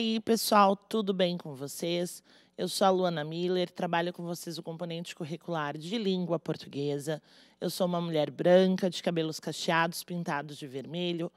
aí, pessoal, tudo bem com vocês? Eu sou a Luana Miller, trabalho com vocês o componente curricular de língua portuguesa. Eu sou uma mulher branca, de cabelos cacheados, pintados de vermelho.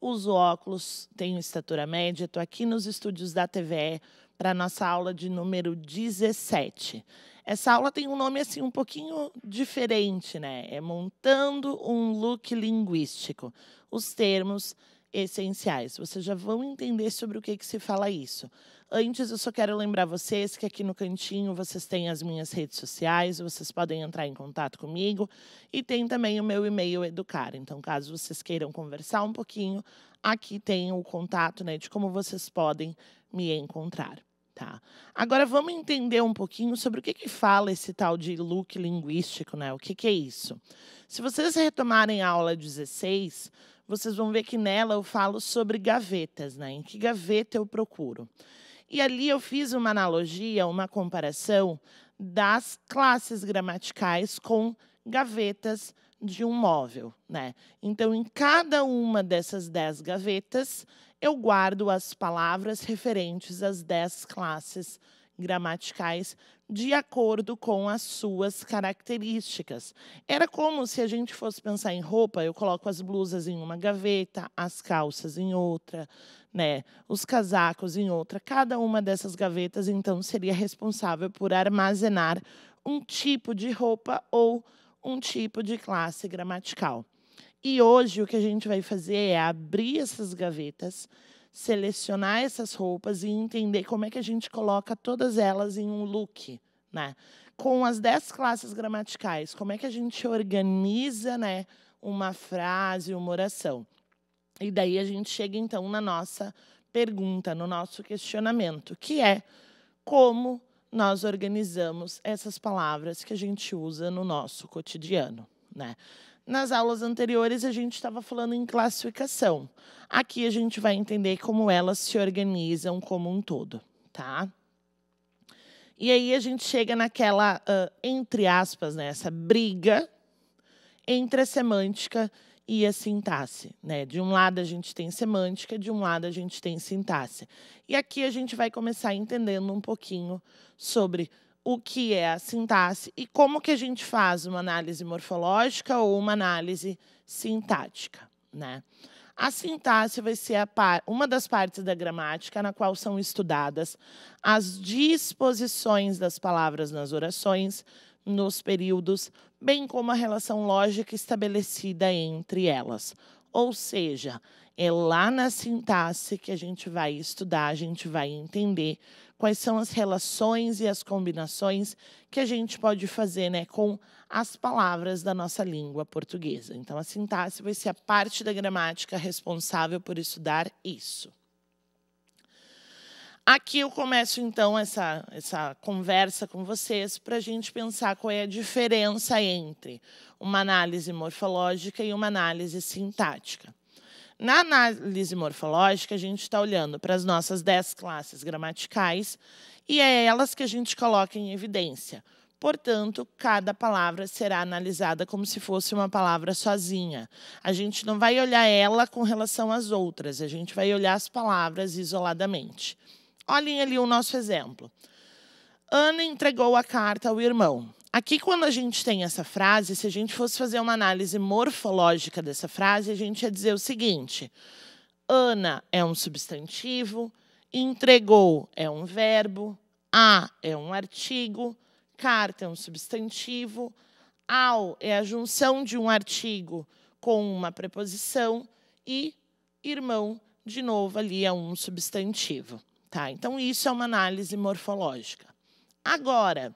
Uso óculos, tenho estatura média, estou aqui nos estúdios da TVE para a nossa aula de número 17. Essa aula tem um nome assim um pouquinho diferente, né? É montando um look linguístico. Os termos essenciais. Vocês já vão entender sobre o que, que se fala isso. Antes, eu só quero lembrar vocês que aqui no cantinho vocês têm as minhas redes sociais, vocês podem entrar em contato comigo e tem também o meu e-mail educar. Então, caso vocês queiram conversar um pouquinho, aqui tem o contato né, de como vocês podem me encontrar. Tá. Agora vamos entender um pouquinho sobre o que, que fala esse tal de look linguístico, né? O que, que é isso? Se vocês retomarem a aula 16, vocês vão ver que nela eu falo sobre gavetas, né? Em que gaveta eu procuro. E ali eu fiz uma analogia, uma comparação das classes gramaticais com gavetas de um móvel, né? Então, em cada uma dessas dez gavetas, eu guardo as palavras referentes às dez classes gramaticais de acordo com as suas características. Era como se a gente fosse pensar em roupa, eu coloco as blusas em uma gaveta, as calças em outra, né, os casacos em outra. Cada uma dessas gavetas então seria responsável por armazenar um tipo de roupa ou um tipo de classe gramatical. E hoje o que a gente vai fazer é abrir essas gavetas selecionar essas roupas e entender como é que a gente coloca todas elas em um look, né? Com as dez classes gramaticais, como é que a gente organiza, né, uma frase, uma oração? E daí a gente chega então na nossa pergunta, no nosso questionamento, que é como nós organizamos essas palavras que a gente usa no nosso cotidiano, né? Nas aulas anteriores, a gente estava falando em classificação. Aqui a gente vai entender como elas se organizam como um todo, tá? E aí a gente chega naquela, uh, entre aspas, nessa né, briga entre a semântica e a sintaxe. Né? De um lado a gente tem semântica, de um lado a gente tem sintaxe. E aqui a gente vai começar entendendo um pouquinho sobre o que é a sintaxe e como que a gente faz uma análise morfológica ou uma análise sintática, né? A sintaxe vai ser par, uma das partes da gramática na qual são estudadas as disposições das palavras nas orações, nos períodos, bem como a relação lógica estabelecida entre elas. Ou seja, é lá na sintaxe que a gente vai estudar, a gente vai entender quais são as relações e as combinações que a gente pode fazer né, com as palavras da nossa língua portuguesa. Então, a sintaxe vai ser a parte da gramática responsável por estudar isso. Aqui eu começo, então, essa, essa conversa com vocês para a gente pensar qual é a diferença entre uma análise morfológica e uma análise sintática. Na análise morfológica, a gente está olhando para as nossas dez classes gramaticais e é elas que a gente coloca em evidência. Portanto, cada palavra será analisada como se fosse uma palavra sozinha. A gente não vai olhar ela com relação às outras, a gente vai olhar as palavras isoladamente. Olhem ali o nosso exemplo. Ana entregou a carta ao irmão. Aqui, quando a gente tem essa frase, se a gente fosse fazer uma análise morfológica dessa frase, a gente ia dizer o seguinte: Ana é um substantivo, entregou é um verbo, a é um artigo, carta é um substantivo, ao é a junção de um artigo com uma preposição e irmão, de novo, ali é um substantivo. Tá? Então, isso é uma análise morfológica. Agora,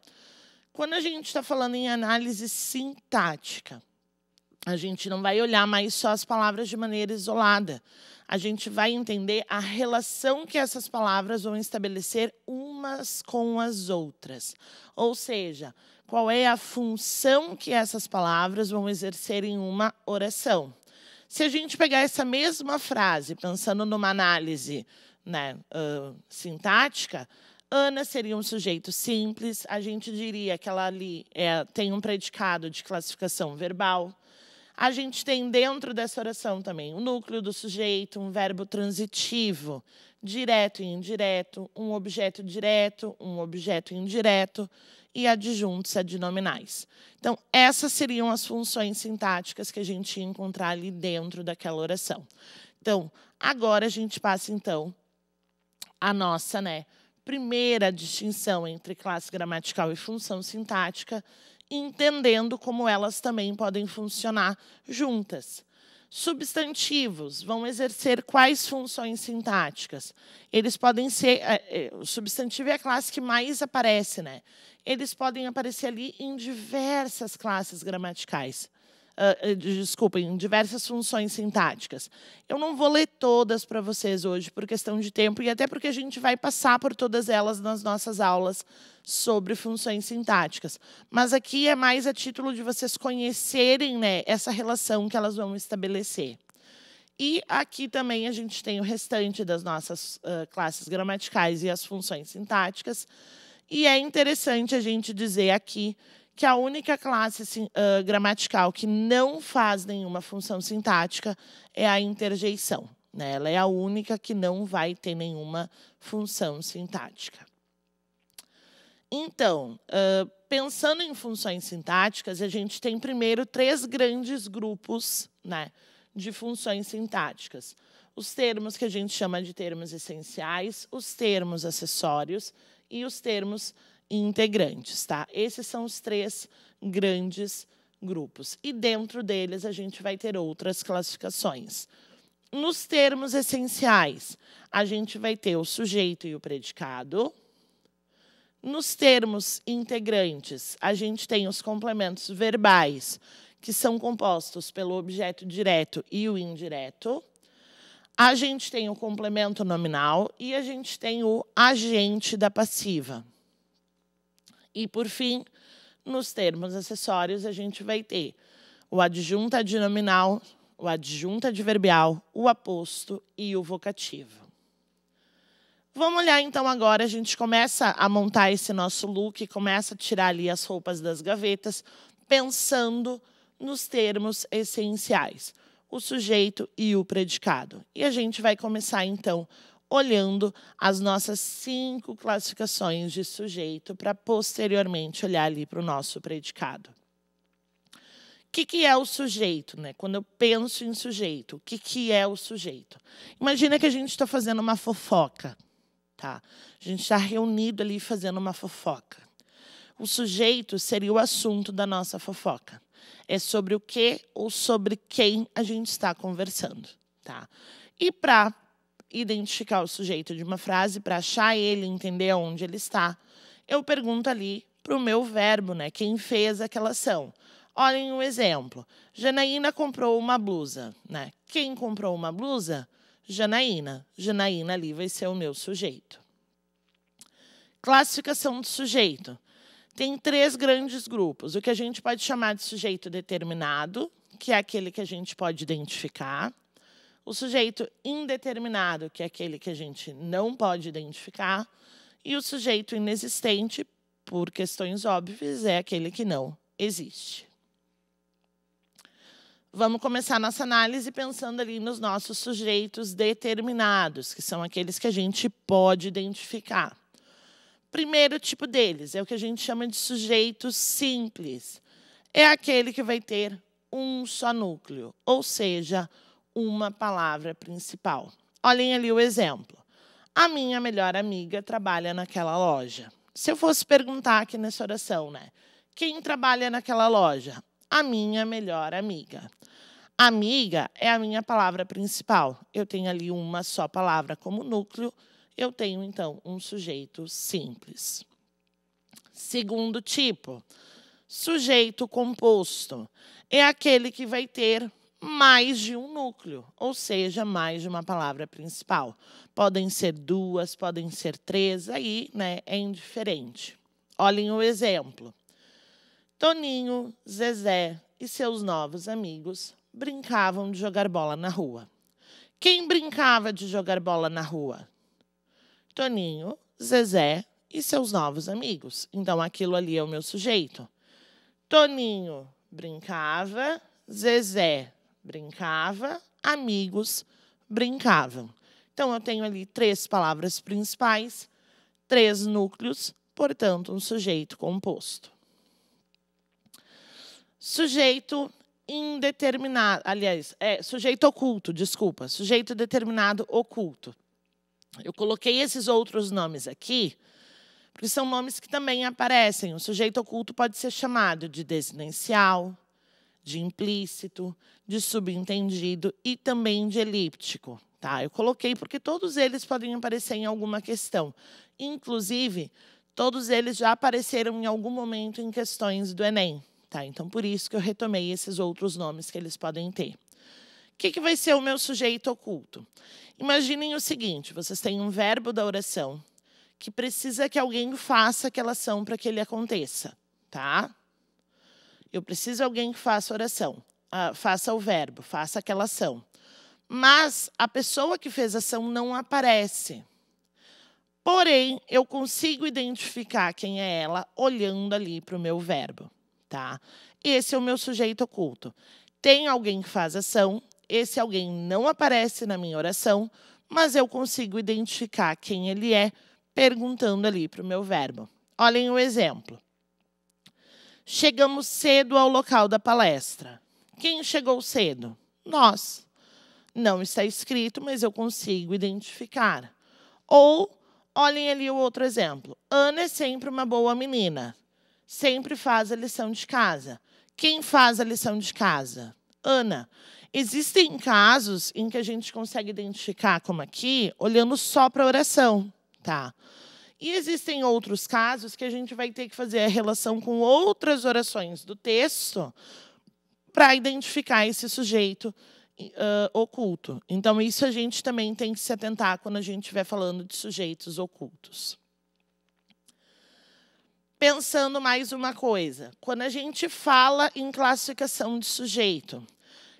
quando a gente está falando em análise sintática, a gente não vai olhar mais só as palavras de maneira isolada. A gente vai entender a relação que essas palavras vão estabelecer umas com as outras. Ou seja, qual é a função que essas palavras vão exercer em uma oração. Se a gente pegar essa mesma frase, pensando numa análise né, uh, sintática, Ana seria um sujeito simples, a gente diria que ela ali é, tem um predicado de classificação verbal. A gente tem dentro dessa oração também o núcleo do sujeito, um verbo transitivo, direto e indireto, um objeto direto, um objeto indireto e adjuntos adnominais. Então, essas seriam as funções sintáticas que a gente ia encontrar ali dentro daquela oração. Então, agora a gente passa então a nossa né, primeira distinção entre classe gramatical e função sintática, entendendo como elas também podem funcionar juntas. Substantivos vão exercer quais funções sintáticas? Eles podem ser. É, é, o substantivo é a classe que mais aparece, né? Eles podem aparecer ali em diversas classes gramaticais. Ah, ah, desculpem diversas funções sintáticas. Eu não vou ler todas para vocês hoje, por questão de tempo, e até porque a gente vai passar por todas elas nas nossas aulas sobre funções sintáticas. Mas aqui é mais a título de vocês conhecerem né, essa relação que elas vão estabelecer. E aqui também a gente tem o restante das nossas uh, classes gramaticais e as funções sintáticas. E é interessante a gente dizer aqui que a única classe uh, gramatical que não faz nenhuma função sintática é a interjeição. Né? Ela é a única que não vai ter nenhuma função sintática. Então, uh, pensando em funções sintáticas, a gente tem primeiro três grandes grupos né, de funções sintáticas. Os termos que a gente chama de termos essenciais, os termos acessórios e os termos integrantes, tá? Esses são os três grandes grupos. E dentro deles a gente vai ter outras classificações. Nos termos essenciais, a gente vai ter o sujeito e o predicado. Nos termos integrantes, a gente tem os complementos verbais, que são compostos pelo objeto direto e o indireto. A gente tem o complemento nominal e a gente tem o agente da passiva. E, por fim, nos termos acessórios, a gente vai ter o adjunto adnominal, o adjunto adverbial, o aposto e o vocativo. Vamos olhar então agora, a gente começa a montar esse nosso look, começa a tirar ali as roupas das gavetas, pensando nos termos essenciais, o sujeito e o predicado. E a gente vai começar então olhando as nossas cinco classificações de sujeito para posteriormente olhar ali para o nosso predicado. O que, que é o sujeito? Né? Quando eu penso em sujeito, o que, que é o sujeito? Imagina que a gente está fazendo uma fofoca. Tá? A gente está reunido ali fazendo uma fofoca. O sujeito seria o assunto da nossa fofoca. É sobre o que ou sobre quem a gente está conversando. Tá? E para identificar o sujeito de uma frase para achar ele, entender onde ele está, eu pergunto ali para o meu verbo, né? Quem fez aquela ação. Olhem um exemplo. Janaína comprou uma blusa, né? Quem comprou uma blusa? Janaína. Janaína ali vai ser o meu sujeito. Classificação do sujeito. Tem três grandes grupos. O que a gente pode chamar de sujeito determinado, que é aquele que a gente pode identificar o sujeito indeterminado, que é aquele que a gente não pode identificar, e o sujeito inexistente, por questões óbvias, é aquele que não existe. Vamos começar nossa análise pensando ali nos nossos sujeitos determinados, que são aqueles que a gente pode identificar. Primeiro tipo deles é o que a gente chama de sujeito simples. É aquele que vai ter um só núcleo, ou seja, uma palavra principal. Olhem ali o exemplo. A minha melhor amiga trabalha naquela loja. Se eu fosse perguntar aqui nessa oração, né? Quem trabalha naquela loja? A minha melhor amiga. Amiga é a minha palavra principal. Eu tenho ali uma só palavra como núcleo. Eu tenho, então, um sujeito simples. Segundo tipo, sujeito composto. É aquele que vai ter mais de um núcleo, ou seja, mais de uma palavra principal. Podem ser duas, podem ser três, aí né, é indiferente. Olhem o exemplo. Toninho, Zezé e seus novos amigos brincavam de jogar bola na rua. Quem brincava de jogar bola na rua? Toninho, Zezé e seus novos amigos. Então aquilo ali é o meu sujeito. Toninho brincava, Zezé brincava, amigos brincavam. Então, eu tenho ali três palavras principais, três núcleos, portanto, um sujeito composto. Sujeito indeterminado, aliás, é sujeito oculto, desculpa, sujeito determinado oculto. Eu coloquei esses outros nomes aqui, porque são nomes que também aparecem. O sujeito oculto pode ser chamado de desinencial, de implícito, de subentendido e também de elíptico. Tá? Eu coloquei porque todos eles podem aparecer em alguma questão. Inclusive, todos eles já apareceram em algum momento em questões do Enem. Tá? Então, por isso que eu retomei esses outros nomes que eles podem ter. O que, que vai ser o meu sujeito oculto? Imaginem o seguinte: vocês têm um verbo da oração que precisa que alguém faça aquela ação para que ele aconteça, tá? Eu preciso de alguém que faça oração, ah, faça o verbo, faça aquela ação. Mas a pessoa que fez a ação não aparece. Porém, eu consigo identificar quem é ela olhando ali para o meu verbo, tá? Esse é o meu sujeito oculto. Tem alguém que faz ação, esse alguém não aparece na minha oração, mas eu consigo identificar quem ele é perguntando ali para o meu verbo. Olhem o exemplo. Chegamos cedo ao local da palestra. Quem chegou cedo? Nós. Não está escrito, mas eu consigo identificar. Ou, olhem ali o outro exemplo. Ana é sempre uma boa menina. Sempre faz a lição de casa. Quem faz a lição de casa? Ana. Existem casos em que a gente consegue identificar, como aqui, olhando só para a oração, tá? E existem outros casos que a gente vai ter que fazer a relação com outras orações do texto para identificar esse sujeito uh, oculto. Então, isso a gente também tem que se atentar quando a gente estiver falando de sujeitos ocultos. Pensando mais uma coisa, quando a gente fala em classificação de sujeito,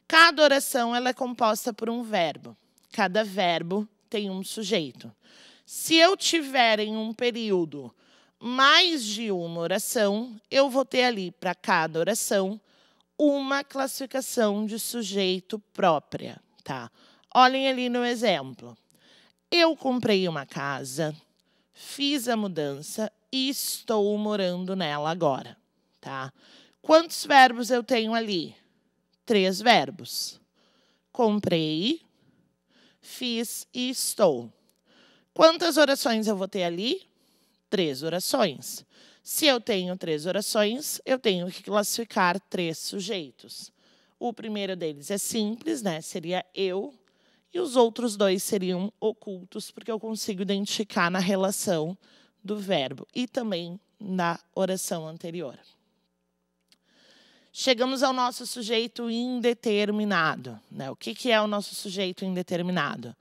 cada oração ela é composta por um verbo. Cada verbo tem um sujeito. Se eu tiver em um período mais de uma oração, eu vou ter ali para cada oração uma classificação de sujeito própria, tá? Olhem ali no exemplo. Eu comprei uma casa, fiz a mudança e estou morando nela agora, tá? Quantos verbos eu tenho ali? Três verbos. Comprei, fiz e estou. Quantas orações eu vou ter ali? Três orações. Se eu tenho três orações, eu tenho que classificar três sujeitos. O primeiro deles é simples, né? Seria eu, e os outros dois seriam ocultos, porque eu consigo identificar na relação do verbo e também na oração anterior. Chegamos ao nosso sujeito indeterminado. Né? O que, que é o nosso sujeito indeterminado?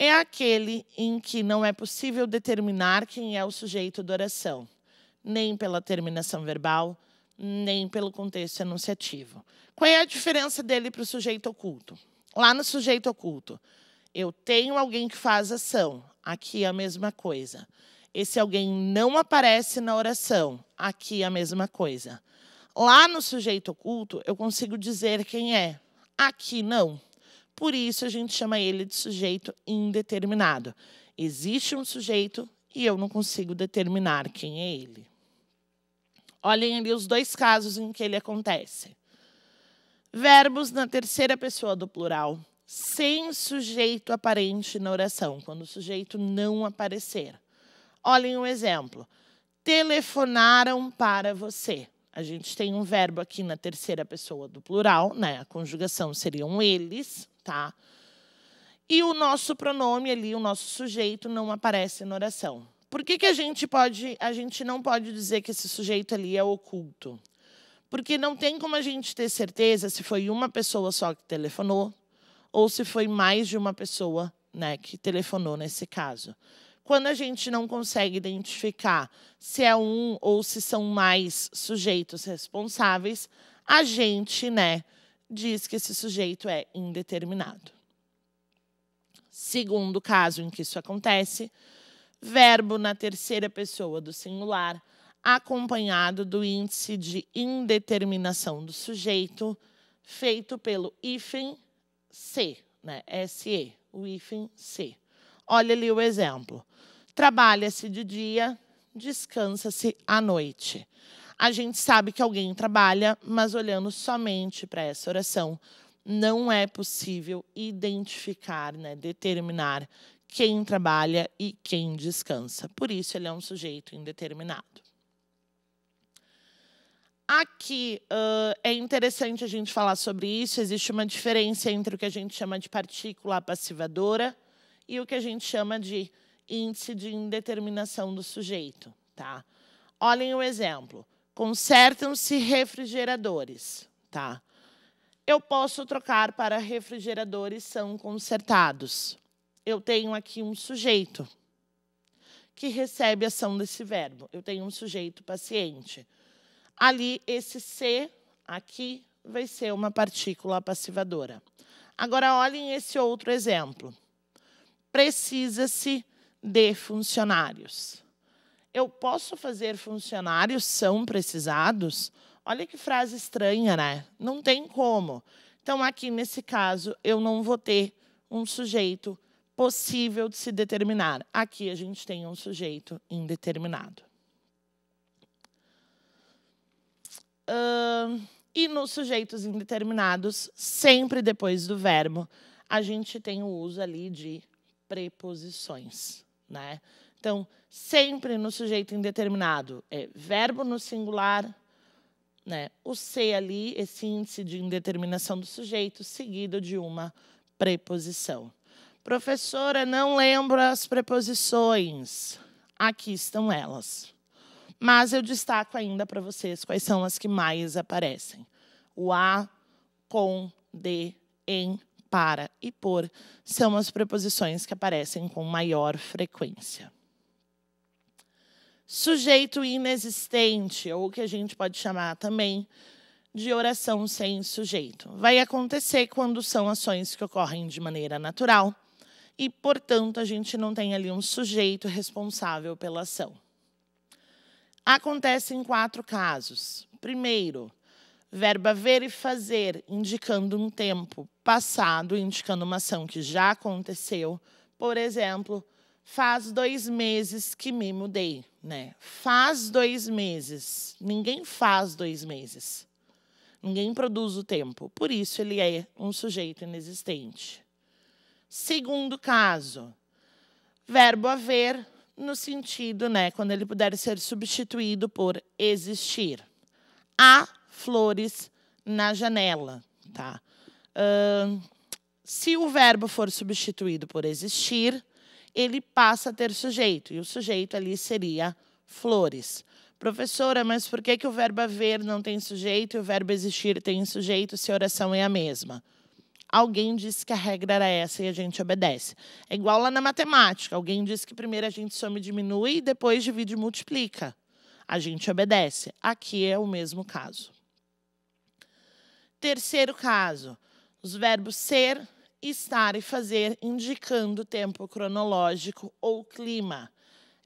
é aquele em que não é possível determinar quem é o sujeito da oração, nem pela terminação verbal, nem pelo contexto enunciativo. Qual é a diferença dele para o sujeito oculto? Lá no sujeito oculto, eu tenho alguém que faz ação. Aqui é a mesma coisa. Esse alguém não aparece na oração. Aqui é a mesma coisa. Lá no sujeito oculto, eu consigo dizer quem é. Aqui não. Por isso a gente chama ele de sujeito indeterminado. Existe um sujeito e eu não consigo determinar quem é ele. Olhem ali os dois casos em que ele acontece. Verbos na terceira pessoa do plural, sem sujeito aparente na oração, quando o sujeito não aparecer. Olhem um exemplo. Telefonaram para você. A gente tem um verbo aqui na terceira pessoa do plural, né? A conjugação seriam eles tá? E o nosso pronome ali, o nosso sujeito, não aparece na oração. Por que, que a gente pode, a gente não pode dizer que esse sujeito ali é oculto? Porque não tem como a gente ter certeza se foi uma pessoa só que telefonou ou se foi mais de uma pessoa, né, que telefonou nesse caso. Quando a gente não consegue identificar se é um ou se são mais sujeitos responsáveis, a gente, né, diz que esse sujeito é indeterminado. Segundo caso em que isso acontece, verbo na terceira pessoa do singular, acompanhado do índice de indeterminação do sujeito, feito pelo hífen C, né? SE, o hífen C. Olha ali o exemplo. Trabalha-se de dia, descansa-se à noite a gente sabe que alguém trabalha, mas olhando somente para essa oração, não é possível identificar, né, determinar quem trabalha e quem descansa. Por isso, ele é um sujeito indeterminado. Aqui uh, é interessante a gente falar sobre isso. Existe uma diferença entre o que a gente chama de partícula passivadora e o que a gente chama de índice de indeterminação do sujeito. Tá? Olhem o exemplo. Consertam-se refrigeradores, tá? Eu posso trocar para refrigeradores são consertados. Eu tenho aqui um sujeito que recebe ação desse verbo. Eu tenho um sujeito paciente. Ali, esse C aqui vai ser uma partícula passivadora. Agora, olhem esse outro exemplo. Precisa-se de funcionários. Eu posso fazer funcionários são precisados? Olha que frase estranha, né? Não tem como. Então, aqui nesse caso, eu não vou ter um sujeito possível de se determinar. Aqui a gente tem um sujeito indeterminado. Uh, e nos sujeitos indeterminados, sempre depois do verbo, a gente tem o uso ali de preposições, né? Então, sempre no sujeito indeterminado é verbo no singular, né? O C ali, esse índice de indeterminação do sujeito, seguido de uma preposição. Professora, não lembro as preposições. Aqui estão elas. Mas eu destaco ainda para vocês quais são as que mais aparecem. O a, com, de, em, para e por são as preposições que aparecem com maior frequência sujeito inexistente, ou o que a gente pode chamar também de oração sem sujeito. Vai acontecer quando são ações que ocorrem de maneira natural e, portanto, a gente não tem ali um sujeito responsável pela ação. Acontece em quatro casos. Primeiro, verbo ver e fazer, indicando um tempo passado, indicando uma ação que já aconteceu. Por exemplo, faz dois meses que me mudei né? Faz dois meses. Ninguém faz dois meses. Ninguém produz o tempo. Por isso, ele é um sujeito inexistente. Segundo caso, verbo haver no sentido, né, quando ele puder ser substituído por existir. Há flores na janela, tá? Uh, se o verbo for substituído por existir, ele passa a ter sujeito, e o sujeito ali seria flores. Professora, mas por que, que o verbo haver não tem sujeito e o verbo existir tem sujeito se a oração é a mesma? Alguém disse que a regra era essa e a gente obedece. É igual lá na matemática. Alguém disse que primeiro a gente some e diminui e depois divide e multiplica. A gente obedece. Aqui é o mesmo caso. Terceiro caso, os verbos ser, estar e fazer indicando tempo cronológico ou clima.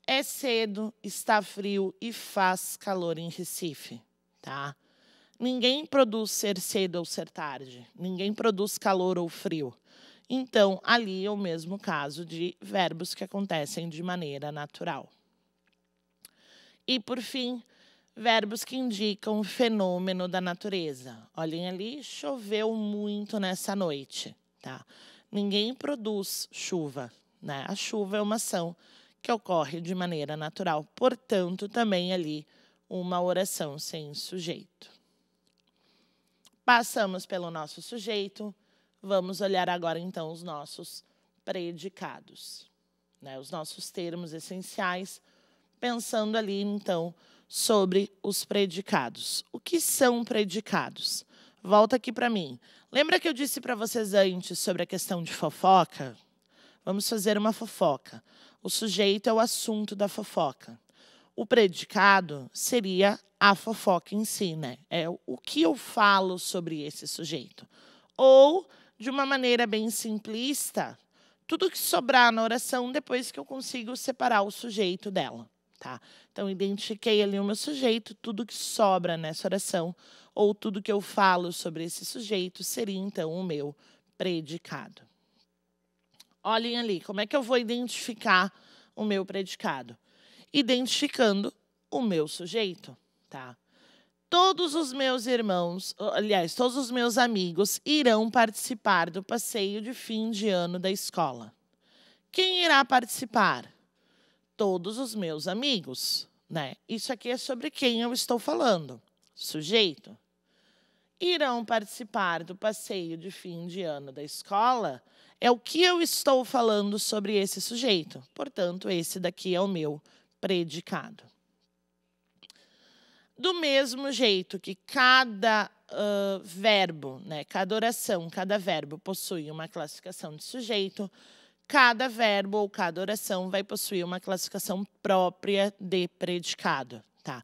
É cedo, está frio e faz calor em Recife, tá? Ninguém produz ser cedo ou ser tarde. Ninguém produz calor ou frio. Então, ali é o mesmo caso de verbos que acontecem de maneira natural. E, por fim, verbos que indicam o fenômeno da natureza. Olhem ali, choveu muito nessa noite. Tá? Ninguém produz chuva. Né? A chuva é uma ação que ocorre de maneira natural, portanto, também ali uma oração sem sujeito. Passamos pelo nosso sujeito, vamos olhar agora então os nossos predicados, né? os nossos termos essenciais, pensando ali então sobre os predicados. O que são predicados? Volta aqui para mim. Lembra que eu disse para vocês antes sobre a questão de fofoca? Vamos fazer uma fofoca. O sujeito é o assunto da fofoca. O predicado seria a fofoca em si, né? É o que eu falo sobre esse sujeito. Ou, de uma maneira bem simplista, tudo que sobrar na oração depois que eu consigo separar o sujeito dela, tá? Então, identifiquei ali o meu sujeito, tudo que sobra nessa oração ou tudo que eu falo sobre esse sujeito seria então o meu predicado. Olhem ali, como é que eu vou identificar o meu predicado? Identificando o meu sujeito, tá? Todos os meus irmãos, aliás, todos os meus amigos irão participar do passeio de fim de ano da escola. Quem irá participar? Todos os meus amigos, né? Isso aqui é sobre quem eu estou falando. Sujeito irão participar do passeio de fim de ano da escola é o que eu estou falando sobre esse sujeito. Portanto, esse daqui é o meu predicado. Do mesmo jeito que cada uh, verbo, né, cada oração, cada verbo possui uma classificação de sujeito, cada verbo ou cada oração vai possuir uma classificação própria de predicado. Tá?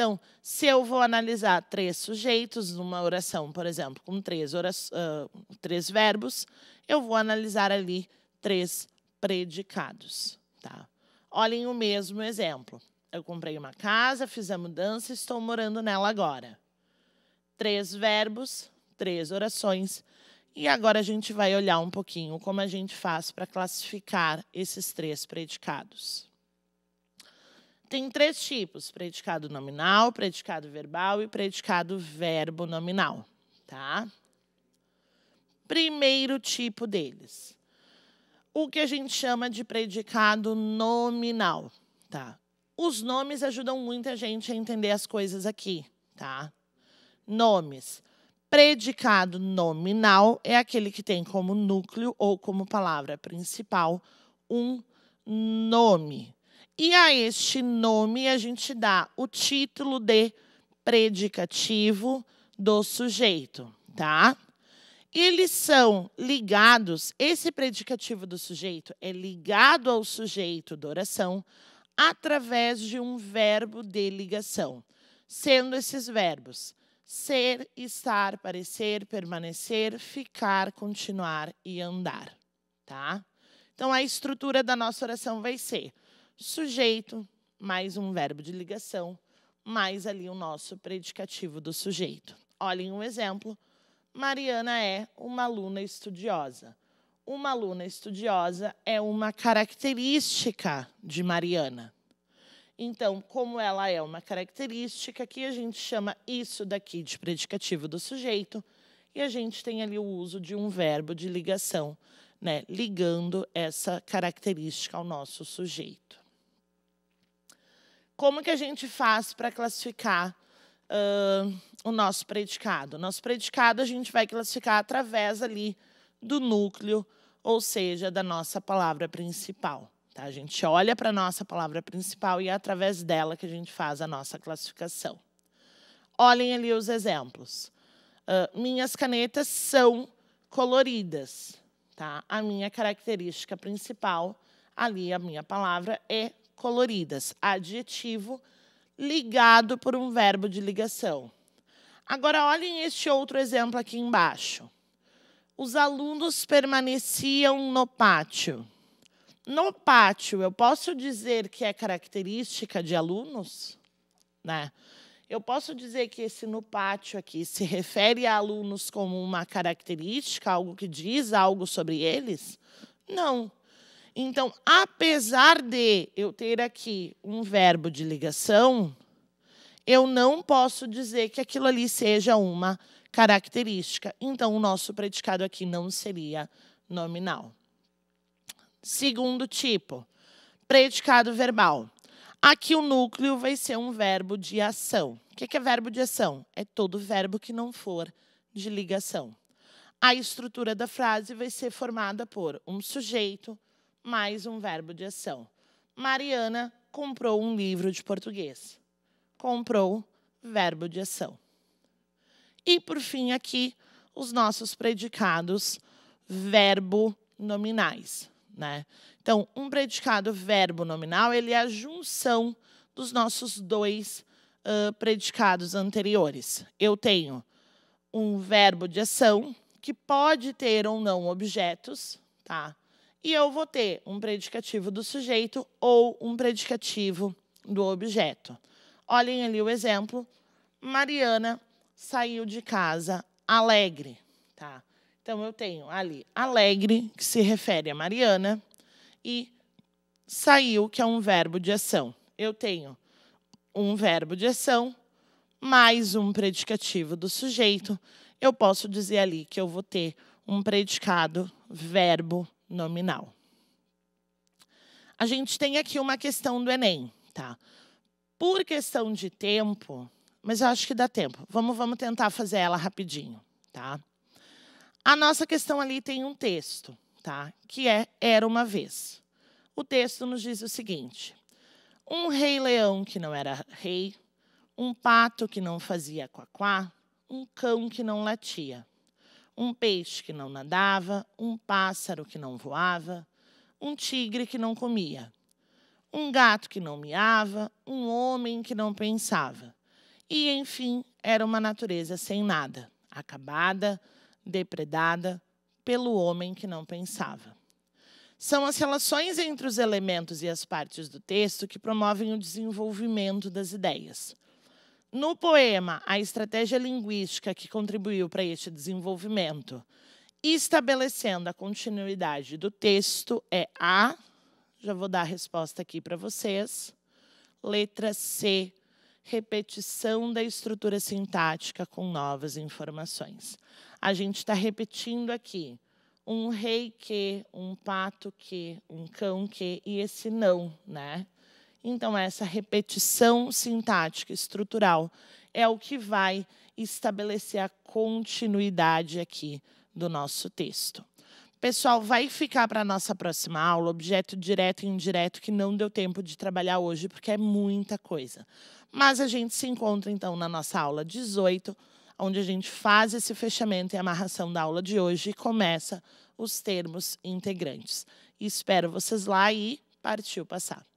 Então, se eu vou analisar três sujeitos numa oração, por exemplo, com três, uh, três verbos, eu vou analisar ali três predicados. Tá? Olhem o mesmo exemplo. Eu comprei uma casa, fiz a mudança e estou morando nela agora. Três verbos, três orações. E agora a gente vai olhar um pouquinho como a gente faz para classificar esses três predicados tem três tipos: predicado nominal, predicado verbal e predicado verbo nominal, tá? Primeiro tipo deles, o que a gente chama de predicado nominal, tá? Os nomes ajudam muita gente a entender as coisas aqui, tá? Nomes. Predicado nominal é aquele que tem como núcleo ou como palavra principal um nome e a este nome a gente dá o título de predicativo do sujeito, tá? Eles são ligados, esse predicativo do sujeito é ligado ao sujeito da oração através de um verbo de ligação, sendo esses verbos ser, estar, parecer, permanecer, ficar, continuar e andar, tá? Então a estrutura da nossa oração vai ser sujeito, mais um verbo de ligação, mais ali o nosso predicativo do sujeito. Olhem um exemplo. Mariana é uma aluna estudiosa. Uma aluna estudiosa é uma característica de Mariana. Então, como ela é uma característica, que a gente chama isso daqui de predicativo do sujeito, e a gente tem ali o uso de um verbo de ligação, né, ligando essa característica ao nosso sujeito como que a gente faz para classificar uh, o nosso predicado? O nosso predicado a gente vai classificar através ali do núcleo, ou seja, da nossa palavra principal. Tá? A gente olha para a nossa palavra principal e é através dela que a gente faz a nossa classificação. Olhem ali os exemplos. Uh, minhas canetas são coloridas. Tá? A minha característica principal, ali a minha palavra, é coloridas. Adjetivo ligado por um verbo de ligação. Agora, olhem este outro exemplo aqui embaixo. Os alunos permaneciam no pátio. No pátio, eu posso dizer que é característica de alunos? Né? Eu posso dizer que esse no pátio aqui se refere a alunos como uma característica, algo que diz algo sobre eles? Não. Então, apesar de eu ter aqui um verbo de ligação, eu não posso dizer que aquilo ali seja uma característica. Então, o nosso predicado aqui não seria nominal. Segundo tipo, predicado verbal. Aqui o núcleo vai ser um verbo de ação. O que é verbo de ação? É todo verbo que não for de ligação. A estrutura da frase vai ser formada por um sujeito, mais um verbo de ação. Mariana comprou um livro de português. Comprou, verbo de ação. E, por fim, aqui, os nossos predicados verbo nominais. Né? Então, um predicado verbo nominal ele é a junção dos nossos dois uh, predicados anteriores. Eu tenho um verbo de ação que pode ter ou não objetos, tá? e eu vou ter um predicativo do sujeito ou um predicativo do objeto. Olhem ali o exemplo. Mariana saiu de casa alegre, tá? Então eu tenho ali alegre, que se refere a Mariana, e saiu, que é um verbo de ação. Eu tenho um verbo de ação mais um predicativo do sujeito. Eu posso dizer ali que eu vou ter um predicado verbo nominal. A gente tem aqui uma questão do Enem, tá? Por questão de tempo, mas eu acho que dá tempo. Vamos, vamos tentar fazer ela rapidinho, tá? A nossa questão ali tem um texto, tá? Que é Era uma vez. O texto nos diz o seguinte: um rei leão que não era rei, um pato que não fazia quaquá, um cão que não latia um peixe que não nadava, um pássaro que não voava, um tigre que não comia, um gato que não miava, um homem que não pensava. E, enfim, era uma natureza sem nada, acabada, depredada pelo homem que não pensava. São as relações entre os elementos e as partes do texto que promovem o desenvolvimento das ideias. No poema A Estratégia Linguística que Contribuiu para este Desenvolvimento, estabelecendo a continuidade do texto, é A. Já vou dar a resposta aqui para vocês. Letra C. Repetição da estrutura sintática com novas informações. A gente está repetindo aqui um rei que, um pato que, um cão que e esse não, né? Então, essa repetição sintática estrutural é o que vai estabelecer a continuidade aqui do nosso texto. Pessoal, vai ficar para a nossa próxima aula objeto direto e indireto que não deu tempo de trabalhar hoje, porque é muita coisa. Mas a gente se encontra então na nossa aula 18, onde a gente faz esse fechamento e amarração da aula de hoje e começa os termos integrantes. Espero vocês lá e partiu passar.